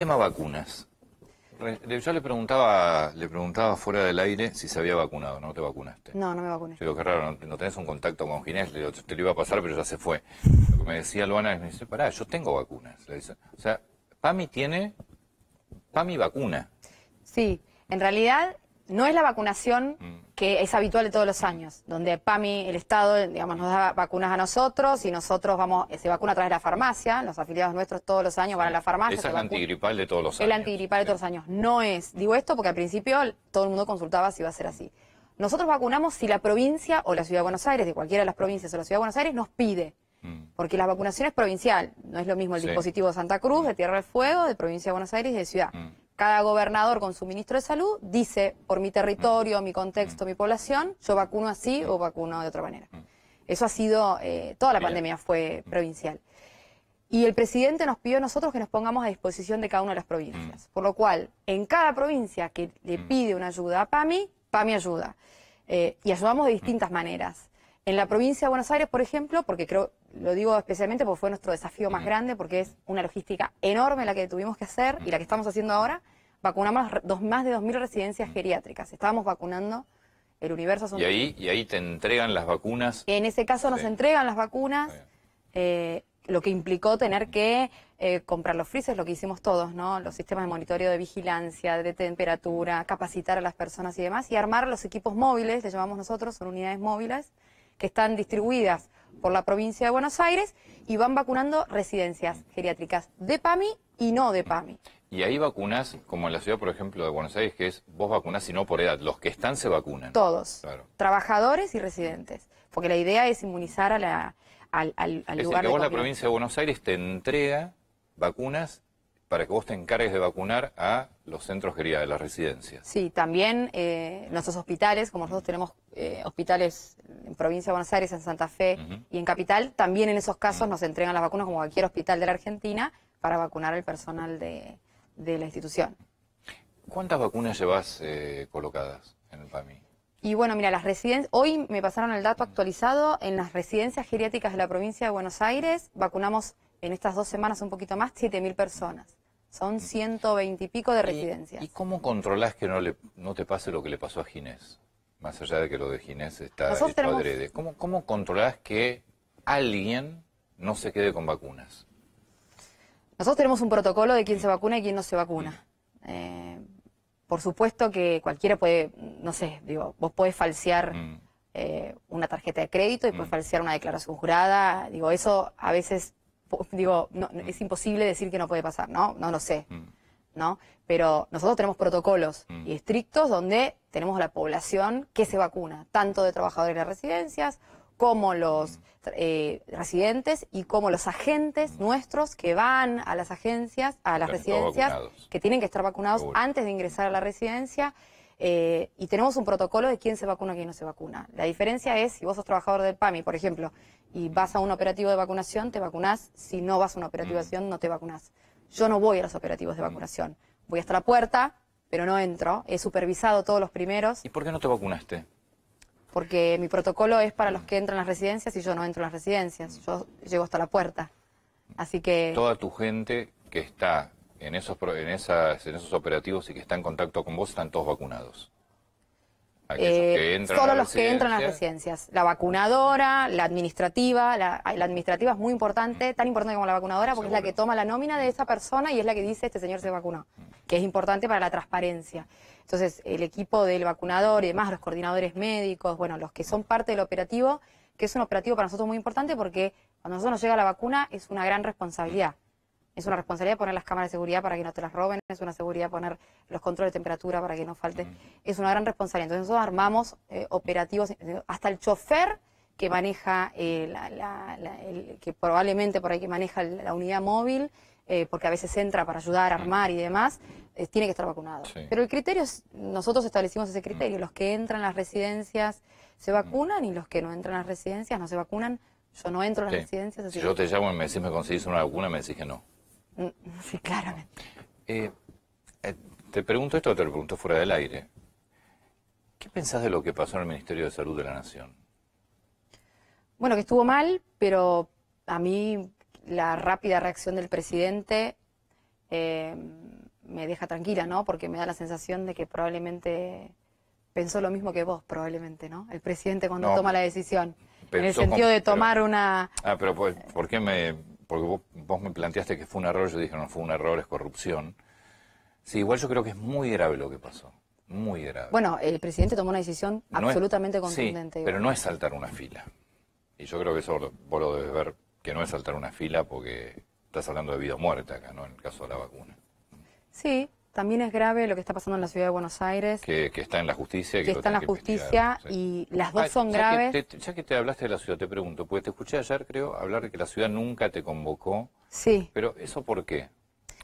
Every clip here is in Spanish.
Tema vacunas. Yo le preguntaba, le preguntaba fuera del aire si se había vacunado, ¿no? ¿Te vacunaste? No, no me vacuné. Digo, qué raro, no, tenés un contacto con Ginés, te lo iba a pasar, pero ya se fue. Lo que me decía Luana es, me dice, pará, yo tengo vacunas. o sea, Pami tiene, Pami vacuna. Sí, en realidad no es la vacunación mm que es habitual de todos los años, donde PAMI, el Estado, digamos, nos da vacunas a nosotros y nosotros vamos, se vacuna a través de la farmacia, los afiliados nuestros todos los años van a la farmacia. es la antigripal de todos los años. El antigripal de todos los años. No es, digo esto porque al principio todo el mundo consultaba si iba a ser así. Nosotros vacunamos si la provincia o la Ciudad de Buenos Aires, de cualquiera de las provincias o la Ciudad de Buenos Aires, nos pide. Mm. Porque la vacunación es provincial, no es lo mismo el dispositivo de Santa Cruz, de mm. Tierra del Fuego, de Provincia de Buenos Aires y de Ciudad. Mm cada gobernador con su ministro de salud dice, por mi territorio, mi contexto, mi población, yo vacuno así o vacuno de otra manera. Eso ha sido, eh, toda la pandemia fue provincial. Y el presidente nos pidió a nosotros que nos pongamos a disposición de cada una de las provincias. Mm. Por lo cual, en cada provincia que le mm. pide una ayuda a PAMI, PAMI ayuda. Eh, y ayudamos de distintas mm. maneras. En la provincia de Buenos Aires, por ejemplo, porque creo, lo digo especialmente porque fue nuestro desafío más grande, porque es una logística enorme la que tuvimos que hacer y la que estamos haciendo ahora, vacunamos dos, más de 2.000 residencias geriátricas. Estábamos vacunando el universo. ¿Y, ahí, ¿Y ahí te entregan las vacunas? En ese caso nos entregan las vacunas, eh, lo que implicó tener que eh, comprar los freezers, lo que hicimos todos, ¿no? Los sistemas de monitoreo de vigilancia, de temperatura, capacitar a las personas y demás, y armar los equipos móviles, le llamamos nosotros, son unidades móviles, que están distribuidas por la provincia de Buenos Aires y van vacunando residencias geriátricas de PAMI y no de PAMI. Y hay vacunas, como en la ciudad, por ejemplo, de Buenos Aires, que es vos vacunás y no por edad. Los que están se vacunan. Todos. Trabajadores y residentes. Porque la idea es inmunizar a la, al, al, al lugar Es que vos la provincia de Buenos Aires te entrega vacunas para que vos te encargues de vacunar a los centros geriátricos, de las residencias. Sí, también eh, nuestros hospitales, como nosotros tenemos eh, hospitales en Provincia de Buenos Aires, en Santa Fe y en Capital, también en esos casos nos entregan las vacunas como cualquier hospital de la Argentina para vacunar al personal de, la institución. ¿Cuántas vacunas llevas eh, colocadas en el PAMI? Y bueno, mira, las residencias, hoy me pasaron el dato actualizado, en las residencias geriátricas de la provincia de Buenos Aires vacunamos en estas dos semanas un poquito más 7.000 personas. Son 120 y pico de residencias. ¿Y, cómo controlás que no, le, no te pase lo que le pasó a Ginés? más allá de que lo de Ginés está hecho ¿cómo, ¿cómo controlás que alguien no se quede con vacunas? Nosotros tenemos un protocolo de quién se vacuna y quién no se vacuna. Eh, por supuesto que cualquiera puede, no sé, digo, vos podés falsear mm. eh, una tarjeta de crédito y podés mm. falsear una declaración jurada. Digo, eso a veces, digo, es imposible decir que no puede pasar, ¿no? No lo sé. Mm. ¿no? Pero nosotros tenemos protocolos mm. estrictos donde tenemos la población que se vacuna, tanto de trabajadores de las residencias como los eh, residentes y como los agentes mm. nuestros que van a las agencias, a las residencias, que tienen que estar vacunados antes de ingresar a la residencia. Eh, y tenemos un protocolo de quién se vacuna y quién no se vacuna. La diferencia es si vos sos trabajador del PAMI, por ejemplo, y vas a un operativo de vacunación, te vacunás. Si no vas a un operativo de mm. vacunación, no te vacunás. Yo no voy a los operativos de mm. vacunación. Voy hasta la puerta, pero no entro. He supervisado todos los primeros. ¿Y por qué no te vacunaste? Porque mi protocolo es para los mm. que entran a las residencias y yo no entro a las residencias. Mm. Yo llego hasta la puerta. Así que... Toda tu gente que está en esos, esas, en esos operativos y que está en contacto con vos están todos vacunados. Eh, solo los que entran a las residencias. La vacunadora, la administrativa. La, administrativa es muy importante, tan importante como la vacunadora, porque es la que toma la nómina de esa persona y es la que dice este señor se vacunó, que es importante para la transparencia. Entonces, el equipo del vacunador y demás, los coordinadores médicos, bueno, los que son parte del operativo, que es un operativo para nosotros muy importante porque cuando nosotros nos llega la vacuna es una gran responsabilidad. Es una responsabilidad poner las cámaras de seguridad para que no te las roben, es una seguridad poner los controles de temperatura para que no falte. Mm. Es una gran responsabilidad. Entonces nosotros armamos eh, operativos, hasta el chofer que maneja, eh, la, que probablemente por ahí que maneja la unidad móvil, eh, porque a veces entra para ayudar, a mm. armar y demás, tiene que estar vacunado. Pero el criterio, nosotros establecimos ese criterio, mm. los que entran a las residencias se vacunan y los que no entran a las residencias no se vacunan. Yo no entro a las residencias. si yo te llamo y me decís, me conseguís una vacuna, me decís que no. Sí, claramente. Eh, eh, te pregunto esto, te lo pregunto fuera del aire. ¿Qué pensás de lo que pasó en el Ministerio de Salud de la Nación? Bueno, que estuvo mal, pero a mí la rápida reacción del presidente eh, me deja tranquila, ¿no? Porque me da la sensación de que probablemente pensó lo mismo que vos, probablemente, ¿no? El presidente cuando toma la decisión. en el sentido de tomar una... Ah, pero pues, ¿por qué me porque vos, me planteaste que fue un error, yo dije no fue un error, es corrupción. Sí, igual yo creo que es muy grave lo que pasó, muy grave. Bueno, el presidente tomó una decisión absolutamente contundente. Sí, pero no es saltar una fila. Y yo creo que eso vos lo debes ver, que no es saltar una fila porque estás hablando de vida o muerte acá, ¿no? En el caso de la vacuna. Sí, también es grave lo que está pasando en la ciudad de Buenos Aires. Que, está en la justicia. Que, está en la justicia y las dos son graves. ya que te hablaste de la ciudad, te pregunto, porque te escuché ayer, creo, hablar de que la ciudad nunca te convocó. Sí. Pero ¿eso por qué?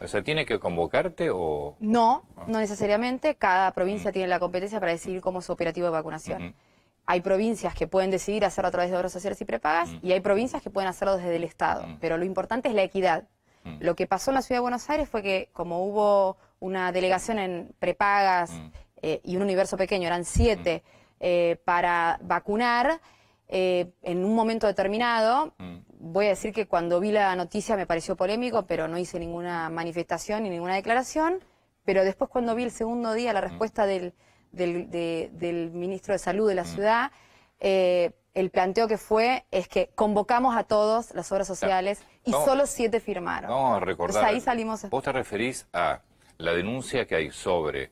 O sea, ¿tiene que convocarte o...? No, no necesariamente. Cada provincia tiene la competencia para decidir cómo es su operativo de vacunación. Hay provincias que pueden decidir hacerlo a través de obras sociales y prepagas y hay provincias que pueden hacerlo desde el Estado. Pero lo importante es la equidad. Lo que pasó en la ciudad de Buenos Aires fue que como hubo una delegación en prepagas mm. eh, y un universo pequeño, eran siete, mm. eh, para vacunar. Eh, en un momento determinado, mm. voy a decir que cuando vi la noticia me pareció polémico, pero no hice ninguna manifestación ni ninguna declaración. Pero después cuando vi el segundo día la respuesta del, del, ministro de Salud de la ciudad, el planteo que fue es que convocamos a todos las obras sociales y solo siete firmaron. No, recordar. ahí salimos. Vos te referís a la denuncia que hay sobre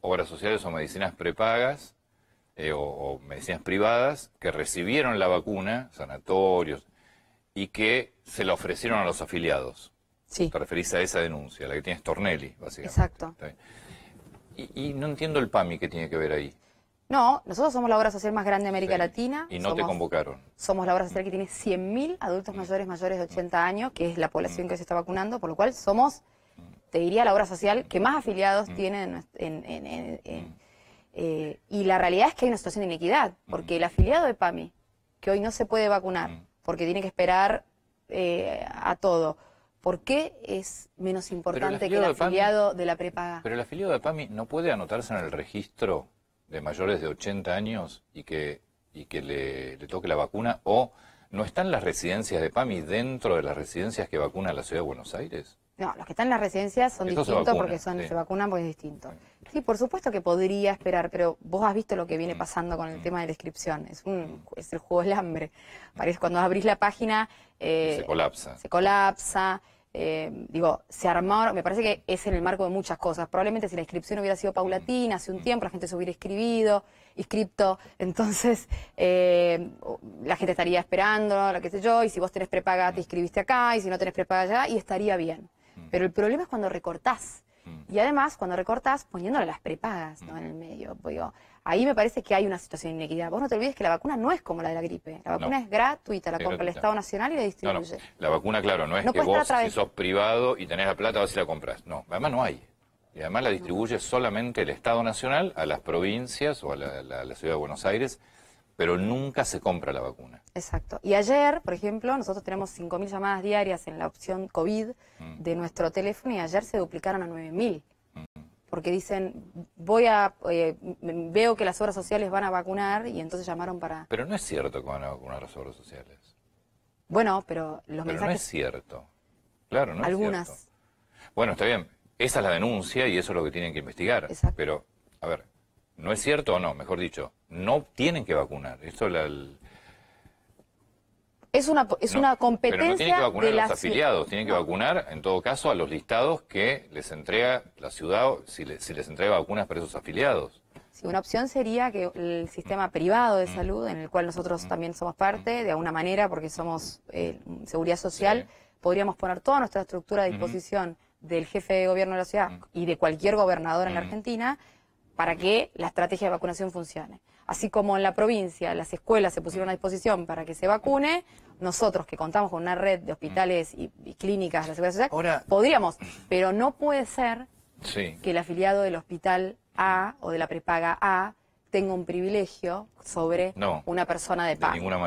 obras sociales o medicinas prepagas eh, o, medicinas privadas que recibieron la vacuna, sanatorios, y que se la ofrecieron a los afiliados. Sí. Te referís a esa denuncia, la que tienes Tornelli, básicamente. Exacto. Y, no entiendo el PAMI que tiene que ver ahí. No, nosotros somos la obra social más grande de América Latina. Y no te convocaron. Somos la obra social que tiene 100.000 adultos mm. mayores mayores de 80 años, que es la población mm. que se está vacunando, por lo cual somos te diría, la obra social que más afiliados mm. tiene eh, y la realidad es que hay una situación de inequidad, mm. porque el afiliado de PAMI, que hoy no se puede vacunar, mm. porque tiene que esperar eh, a todo, ¿por qué es menos importante que el afiliado de, la prepaga? Pero el afiliado de PAMI no puede anotarse en el registro de mayores de 80 años y que, y que le toque la vacuna, o no están las residencias de PAMI dentro de las residencias que vacuna la Ciudad de Buenos Aires. No, los que están en las residencias son distintos porque son, se vacunan porque es distinto. Sí, por supuesto que podría esperar, pero vos has visto lo que viene mm. pasando con el mm. tema de la inscripción. Es, un, mm. es el juego del hambre. Parece cuando abrís la página... Eh, se colapsa. Se colapsa. Eh, digo, se armó... me parece que es en el marco de muchas cosas. Probablemente si la inscripción hubiera sido paulatina, hace un tiempo la gente se hubiera escribido, inscripto, entonces eh, la gente estaría esperando, lo que sé yo, y si vos tenés prepaga te inscribiste acá, y si no tenés prepaga allá, y estaría bien. Mm. Pero el problema es cuando recortás. Mm. Y además, cuando recortás, poniéndole las prepagas ¿no? Mm. en el medio. Pues ahí me parece que hay una situación de inequidad. Vos no te olvides que la vacuna no es como la de la gripe. La vacuna es gratuita, la compra el Estado Nacional y la distribuye. La vacuna, claro, no es que vos, si sos privado y tenés la plata, vas y la compras. No, además no hay. Y además la distribuye solamente el Estado Nacional a las provincias o a la Ciudad de Buenos Aires pero nunca se compra la vacuna. Exacto. Y ayer, por ejemplo, nosotros tenemos 5.000 llamadas diarias en la opción COVID mm. de nuestro teléfono y ayer se duplicaron a 9.000. Mm. Porque dicen, voy a, eh, veo que las obras sociales van a vacunar y entonces llamaron para... Pero no es cierto que van a vacunar las obras sociales. Bueno, pero los pero no es cierto. Claro, no Algunas. es cierto. Bueno, está bien. Esa es la denuncia y eso es lo que tienen que investigar. Exacto. Pero, a ver, no es cierto o no, mejor dicho, no tienen que vacunar. es una, es una competencia. que vacunar de los afiliados, tienen que vacunar, en todo caso, a los listados que les entrega la ciudad, si, si les entrega vacunas para esos afiliados. Sí, una opción sería que el sistema privado de mm. salud, en el cual nosotros mm. también somos parte, mm. de alguna manera, porque somos eh, seguridad social, podríamos poner toda nuestra estructura a disposición del jefe de gobierno de la ciudad y de cualquier gobernador en la Argentina para que la estrategia de vacunación funcione. Así como en la provincia las escuelas se pusieron a disposición para que se vacune, nosotros que contamos con una red de hospitales y, clínicas de la social, podríamos, pero no puede ser que el afiliado del hospital A o de la prepaga A tenga un privilegio sobre una persona de pago.